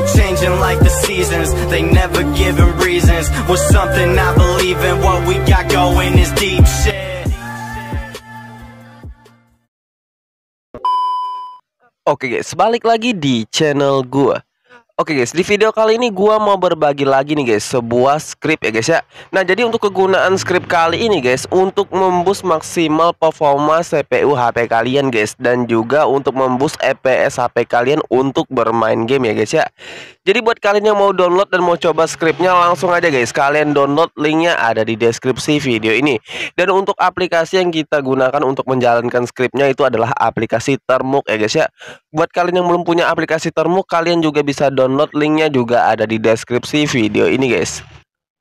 people changing like the seasons They never giving reasons With something I believe in What we got going is deep shit Oke okay guys, balik lagi di channel gua Oke guys, di video kali ini gua mau berbagi lagi nih guys sebuah script ya guys ya. Nah, jadi untuk kegunaan script kali ini guys untuk membus maksimal performa CPU HP kalian guys dan juga untuk membus FPS HP kalian untuk bermain game ya guys ya. Jadi buat kalian yang mau download dan mau coba scriptnya langsung aja guys kalian download linknya ada di deskripsi video ini. Dan untuk aplikasi yang kita gunakan untuk menjalankan scriptnya itu adalah aplikasi Termuk ya guys ya. Buat kalian yang belum punya aplikasi Termuk kalian juga bisa download download linknya juga ada di deskripsi video ini guys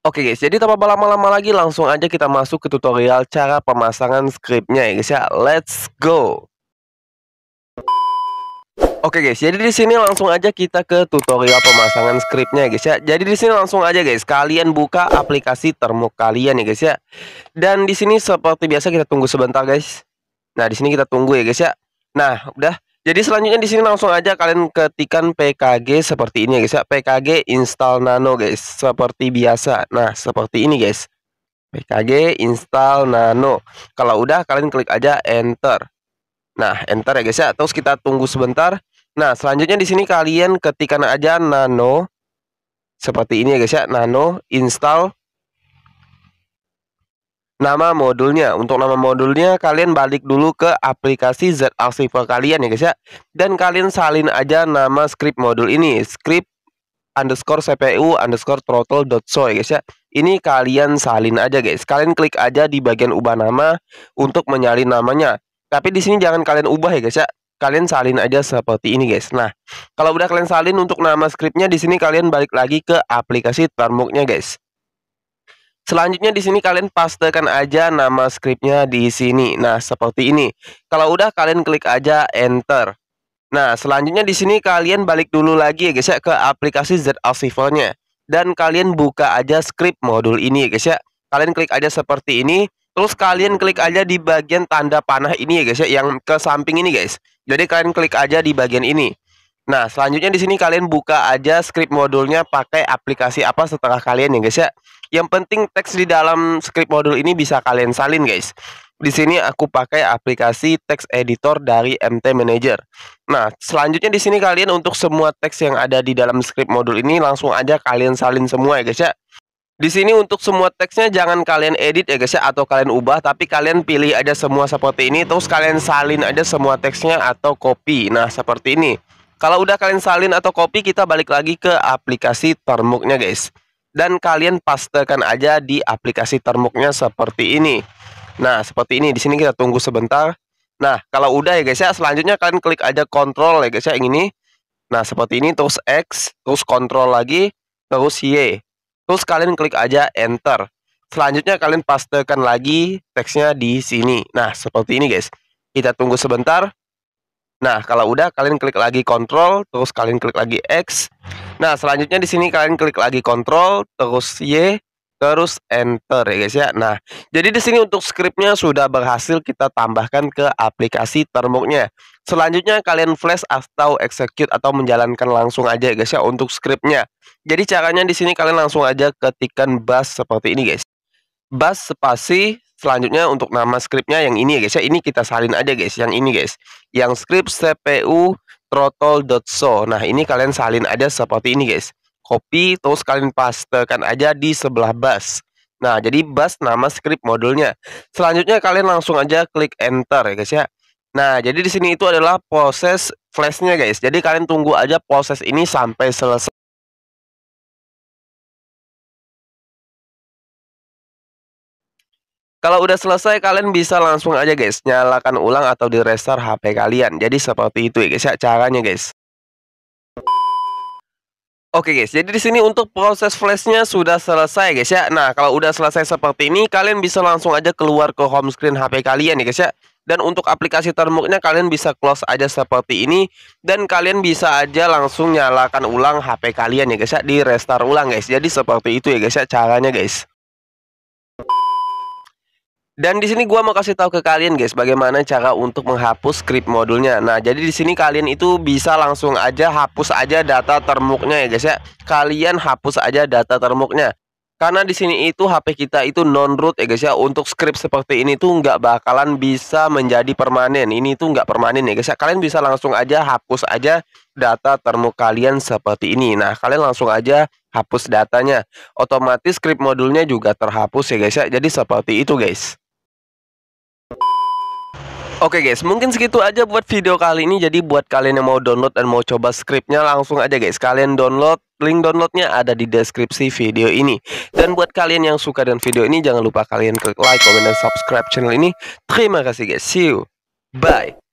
Oke guys, jadi tanpa lama lama lagi langsung aja kita masuk ke tutorial cara pemasangan scriptnya ya guys ya. Let's go! Oke guys, jadi di sini langsung aja kita ke tutorial pemasangan scriptnya ya guys ya. Jadi di sini langsung aja guys, kalian buka aplikasi termuk kalian ya guys ya. Dan di sini seperti biasa kita tunggu sebentar guys. Nah di sini kita tunggu ya guys ya. Nah udah, jadi selanjutnya di sini langsung aja kalian ketikkan PKG seperti ini ya guys ya. PKG install nano guys seperti biasa. Nah, seperti ini guys. PKG install nano. Kalau udah kalian klik aja enter. Nah, enter ya guys ya. Terus kita tunggu sebentar. Nah, selanjutnya di sini kalian ketikkan aja nano seperti ini ya guys ya. Nano install nama modulnya. Untuk nama modulnya kalian balik dulu ke aplikasi Z Archiver kalian ya guys ya. Dan kalian salin aja nama script modul ini, script underscore CPU underscore throttle dot so ya guys ya. Ini kalian salin aja guys. Kalian klik aja di bagian ubah nama untuk menyalin namanya. Tapi di sini jangan kalian ubah ya guys ya kalian salin aja seperti ini guys. Nah, kalau udah kalian salin untuk nama scriptnya di sini kalian balik lagi ke aplikasi Termuknya guys. Selanjutnya di sini kalian pastekan aja nama scriptnya di sini. Nah, seperti ini. Kalau udah kalian klik aja enter. Nah, selanjutnya di sini kalian balik dulu lagi ya guys ya ke aplikasi Z nya dan kalian buka aja script modul ini ya guys ya. Kalian klik aja seperti ini, terus kalian klik aja di bagian tanda panah ini ya guys ya yang ke samping ini guys. Jadi kalian klik aja di bagian ini. Nah, selanjutnya di sini kalian buka aja script modulnya pakai aplikasi apa setengah kalian ya guys ya. Yang penting teks di dalam script modul ini bisa kalian salin guys. Di sini aku pakai aplikasi teks editor dari MT Manager. Nah, selanjutnya di sini kalian untuk semua teks yang ada di dalam script modul ini langsung aja kalian salin semua ya guys ya. Di sini untuk semua teksnya jangan kalian edit ya guys ya atau kalian ubah tapi kalian pilih aja semua seperti ini terus kalian salin aja semua teksnya atau copy. Nah, seperti ini. Kalau udah kalian salin atau copy, kita balik lagi ke aplikasi termuknya guys. Dan kalian pastekan aja di aplikasi termuknya seperti ini. Nah, seperti ini. Di sini kita tunggu sebentar. Nah, kalau udah ya guys ya, selanjutnya kalian klik aja Control, ya guys ya, yang ini. Nah, seperti ini, terus X, terus Control lagi, terus Y. Terus kalian klik aja Enter. Selanjutnya kalian pastekan lagi teksnya di sini. Nah, seperti ini guys. Kita tunggu sebentar. Nah, kalau udah kalian klik lagi kontrol, terus kalian klik lagi X. Nah, selanjutnya di sini kalian klik lagi kontrol, terus Y, terus enter ya guys ya. Nah, jadi di sini untuk scriptnya sudah berhasil kita tambahkan ke aplikasi termuknya. Selanjutnya kalian flash atau execute atau menjalankan langsung aja ya guys ya untuk scriptnya. Jadi caranya di sini kalian langsung aja ketikan bash seperti ini guys. Bash spasi selanjutnya untuk nama scriptnya yang ini ya guys ya ini kita salin aja guys yang ini guys yang script cpu throttle.so nah ini kalian salin aja seperti ini guys copy terus kalian pastekan aja di sebelah bus nah jadi bus nama script modulnya selanjutnya kalian langsung aja klik enter ya guys ya Nah, jadi di sini itu adalah proses flashnya guys. Jadi kalian tunggu aja proses ini sampai selesai. Kalau udah selesai kalian bisa langsung aja guys nyalakan ulang atau di restart HP kalian. Jadi seperti itu ya guys ya caranya guys. Oke guys, jadi di sini untuk proses flashnya sudah selesai guys ya. Nah kalau udah selesai seperti ini, kalian bisa langsung aja keluar ke home screen HP kalian ya guys ya. Dan untuk aplikasi termuknya kalian bisa close aja seperti ini dan kalian bisa aja langsung nyalakan ulang HP kalian ya guys ya, di restart ulang guys. Jadi seperti itu ya guys ya caranya guys. Dan di sini gua mau kasih tahu ke kalian guys bagaimana cara untuk menghapus script modulnya. Nah, jadi di sini kalian itu bisa langsung aja hapus aja data termuknya ya guys ya. Kalian hapus aja data termuknya. Karena di sini itu HP kita itu non root ya guys ya. Untuk script seperti ini tuh nggak bakalan bisa menjadi permanen. Ini tuh nggak permanen ya guys ya. Kalian bisa langsung aja hapus aja data termuk kalian seperti ini. Nah, kalian langsung aja hapus datanya. Otomatis script modulnya juga terhapus ya guys ya. Jadi seperti itu guys. Oke guys, mungkin segitu aja buat video kali ini. Jadi buat kalian yang mau download dan mau coba scriptnya langsung aja guys. Kalian download, link downloadnya ada di deskripsi video ini. Dan buat kalian yang suka dengan video ini, jangan lupa kalian klik like, comment, dan subscribe channel ini. Terima kasih guys, see you, bye.